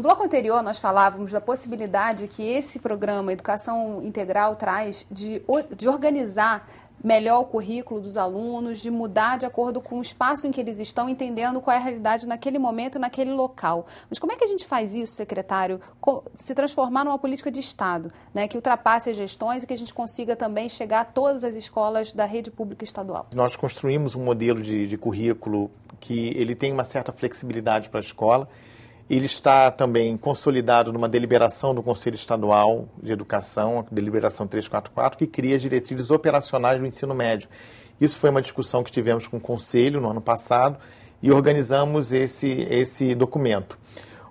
No bloco anterior, nós falávamos da possibilidade que esse programa Educação Integral traz de, de organizar melhor o currículo dos alunos, de mudar de acordo com o espaço em que eles estão, entendendo qual é a realidade naquele momento, naquele local. Mas como é que a gente faz isso, secretário? Se transformar numa política de Estado, né, que ultrapasse as gestões e que a gente consiga também chegar a todas as escolas da rede pública estadual? Nós construímos um modelo de, de currículo que ele tem uma certa flexibilidade para a escola ele está também consolidado numa deliberação do Conselho Estadual de Educação, a deliberação 344, que cria as diretrizes operacionais do ensino médio. Isso foi uma discussão que tivemos com o Conselho no ano passado e organizamos esse, esse documento.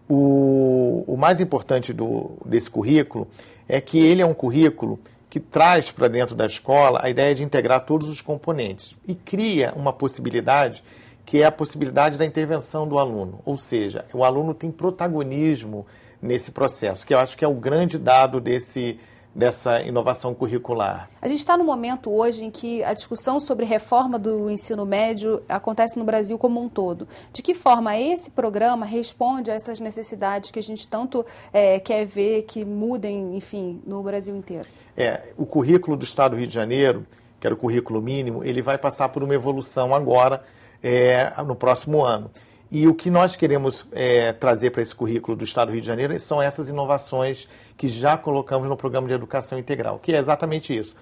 O, o mais importante do, desse currículo é que ele é um currículo que traz para dentro da escola a ideia de integrar todos os componentes e cria uma possibilidade que é a possibilidade da intervenção do aluno. Ou seja, o aluno tem protagonismo nesse processo, que eu acho que é o grande dado desse dessa inovação curricular. A gente está no momento hoje em que a discussão sobre reforma do ensino médio acontece no Brasil como um todo. De que forma esse programa responde a essas necessidades que a gente tanto é, quer ver que mudem, enfim, no Brasil inteiro? É, o currículo do Estado do Rio de Janeiro, que era o currículo mínimo, ele vai passar por uma evolução agora é, no próximo ano. E o que nós queremos é, trazer para esse currículo do Estado do Rio de Janeiro são essas inovações que já colocamos no programa de educação integral, que é exatamente isso: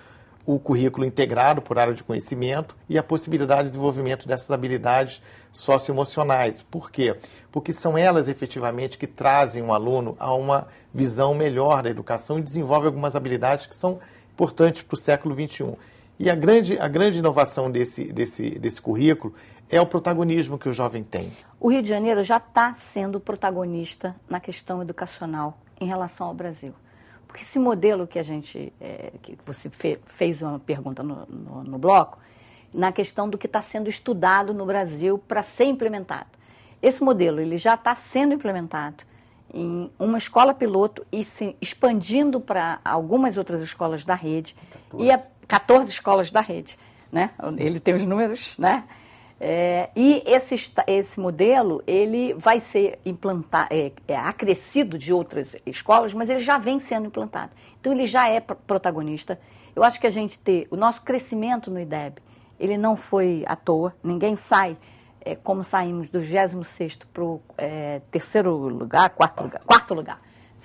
o currículo integrado por área de conhecimento e a possibilidade de desenvolvimento dessas habilidades socioemocionais. Por quê? Porque são elas efetivamente que trazem o um aluno a uma visão melhor da educação e desenvolve algumas habilidades que são importantes para o século XXI. E a grande, a grande inovação desse, desse, desse currículo é o protagonismo que o jovem tem. O Rio de Janeiro já está sendo protagonista na questão educacional em relação ao Brasil. Porque esse modelo que a gente, é, que você fe, fez uma pergunta no, no, no bloco, na questão do que está sendo estudado no Brasil para ser implementado. Esse modelo ele já está sendo implementado em uma escola piloto e se expandindo para algumas outras escolas da rede 14. e a, 14 escolas da rede, né? Ele tem os números, né? É, e esse, esse modelo ele vai ser implantado, é, é, acrescido de outras escolas, mas ele já vem sendo implantado. Então ele já é protagonista. Eu acho que a gente ter o nosso crescimento no IDEB, ele não foi à toa. Ninguém sai é, como saímos do 26 para o terceiro lugar, quarto lugar, quarto lugar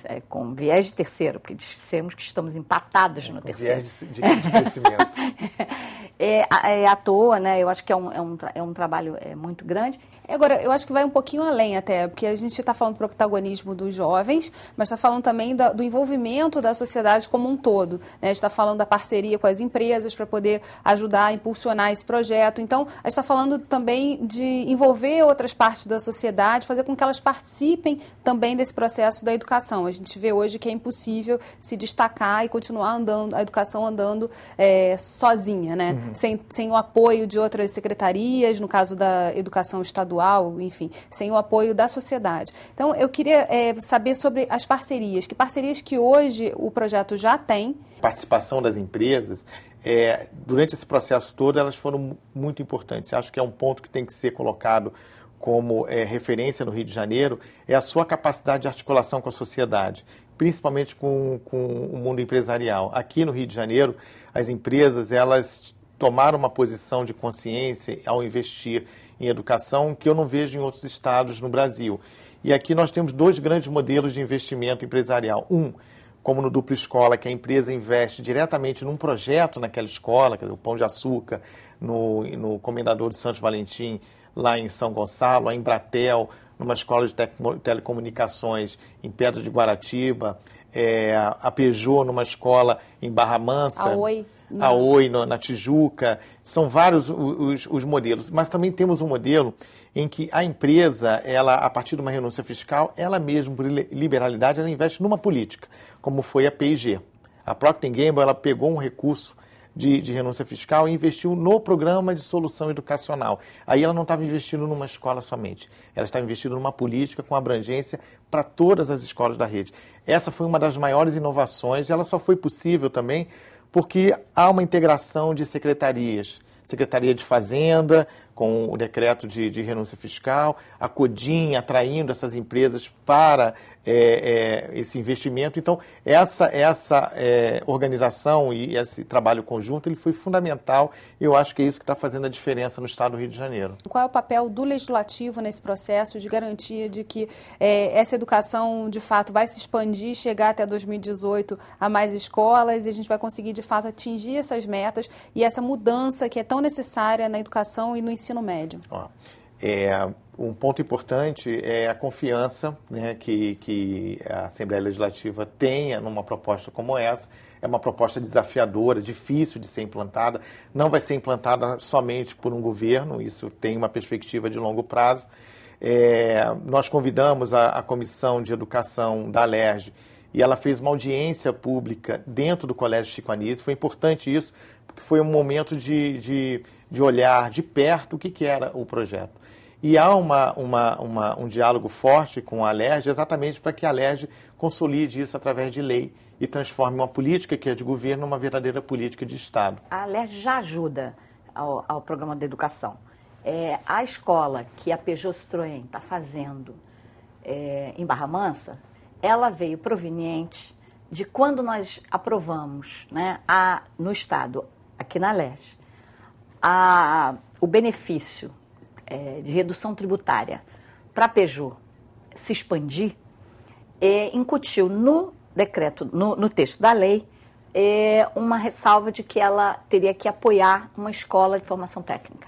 é, com viés de terceiro, porque dissemos que estamos empatados é, no terceiro. Viés de, de, de crescimento. é, é, à toa, né? Eu acho que é um, é um, é um trabalho é, muito grande. Agora, eu acho que vai um pouquinho além até, porque a gente está falando do protagonismo dos jovens, mas está falando também da, do envolvimento da sociedade como um todo. Né? está falando da parceria com as empresas para poder ajudar a impulsionar esse projeto. Então, a gente está falando também de envolver outras partes da sociedade, fazer com que elas participem também desse processo da educação. A gente vê hoje que é impossível se destacar e continuar andando, a educação andando é, sozinha, né? Uhum. Sem, sem o apoio de outras secretarias, no caso da educação estadual, enfim, sem o apoio da sociedade. Então, eu queria é, saber sobre as parcerias. Que parcerias que hoje o projeto já tem? Participação das empresas. É, durante esse processo todo, elas foram muito importantes. acho que é um ponto que tem que ser colocado como é, referência no Rio de Janeiro é a sua capacidade de articulação com a sociedade, principalmente com, com o mundo empresarial. Aqui no Rio de Janeiro, as empresas elas tomaram uma posição de consciência ao investir em educação que eu não vejo em outros estados no Brasil. E aqui nós temos dois grandes modelos de investimento empresarial. Um, como no duplo Escola, que a empresa investe diretamente num projeto naquela escola, o Pão de Açúcar, no, no Comendador de Santos Valentim, lá em São Gonçalo, a Embratel, numa escola de telecomunicações em Pedra de Guaratiba, é, a Peugeot numa escola em Barra Mansa. A Oi. A Oi no, na Tijuca. São vários os, os, modelos. Mas também temos um modelo em que a empresa, ela, a partir de uma renúncia fiscal, ela mesma, por liberalidade, ela investe numa política, como foi a P&G. A Procter Gamble, ela pegou um recurso de, de renúncia fiscal e investiu no programa de solução educacional. Aí ela não estava investindo numa escola somente, ela estava investindo numa política com abrangência para todas as escolas da rede. Essa foi uma das maiores inovações, ela só foi possível também porque há uma integração de secretarias. Secretaria de Fazenda, com o decreto de, de renúncia fiscal, a Codin atraindo essas empresas para é, é, esse investimento. Então, essa, essa é, organização e esse trabalho conjunto ele foi fundamental e eu acho que é isso que está fazendo a diferença no Estado do Rio de Janeiro. Qual é o papel do Legislativo nesse processo de garantia de que é, essa educação, de fato, vai se expandir, chegar até 2018 a mais escolas e a gente vai conseguir, de fato, atingir essas metas e essa mudança que é tão necessária na educação e no ensino ensino médio? Ó, é, um ponto importante é a confiança né, que, que a Assembleia Legislativa tenha numa proposta como essa. É uma proposta desafiadora, difícil de ser implantada. Não vai ser implantada somente por um governo, isso tem uma perspectiva de longo prazo. É, nós convidamos a, a, Comissão de Educação da LERJ e ela fez uma audiência pública dentro do Colégio Chico Anísio. Foi importante isso, porque foi um momento de, de de olhar de perto o que, que era o projeto. E há uma, uma, uma, um diálogo forte com a Alerj, exatamente para que a Alerj consolide isso através de lei e transforme uma política que é de governo numa verdadeira política de Estado. A Alerj já ajuda ao, ao programa de educação. É, a escola que a Peugeot Citroën está fazendo é, em Barra Mansa, ela veio proveniente de quando nós aprovamos né, a, no Estado, aqui na Leste, a, o benefício é, de redução tributária para Peugeot se expandir, é, incutiu no decreto, no, no texto da lei, é, uma ressalva de que ela teria que apoiar uma escola de formação técnica.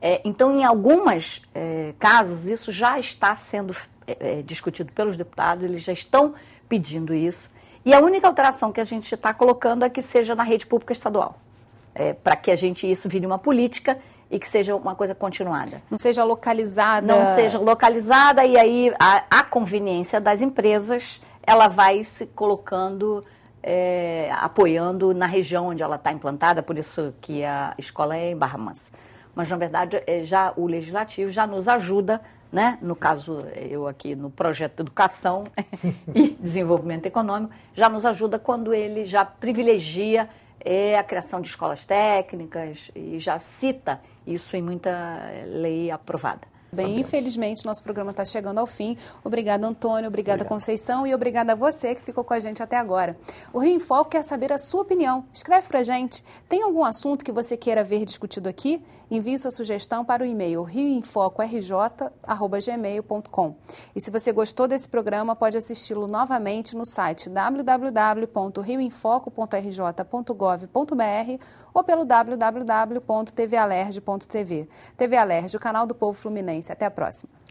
É, então, em alguns é, casos, isso já está sendo é, discutido pelos deputados, eles já estão pedindo isso. E a única alteração que a gente está colocando é que seja na rede pública estadual é, para que a gente isso vire uma política e que seja uma coisa continuada. Não seja localizada. Não seja localizada e aí a, a conveniência das empresas ela vai se colocando é, apoiando na região onde ela está implantada, por isso que a escola é em Barra Mansa. Mas na verdade é, já o legislativo já nos ajuda, né? No caso eu aqui no projeto de educação e desenvolvimento econômico já nos ajuda quando ele já privilegia é a criação de escolas técnicas e já cita isso em muita lei aprovada. Bem, infelizmente, nosso programa está chegando ao fim. Obrigada, Antônio. Obrigada, Obrigado. Conceição. E obrigada a você que ficou com a gente até agora. O Rio em Foco quer saber a sua opinião. Escreve para gente. Tem algum assunto que você queira ver discutido aqui? Envie sua sugestão para o e-mail rioinfocorj.gmail.com. E se você gostou desse programa, pode assisti-lo novamente no site www.rioinfoco.rj.gov.br ou pelo www.tvalerge.tv. TV Alerj, o canal do povo fluminense. Até a próxima.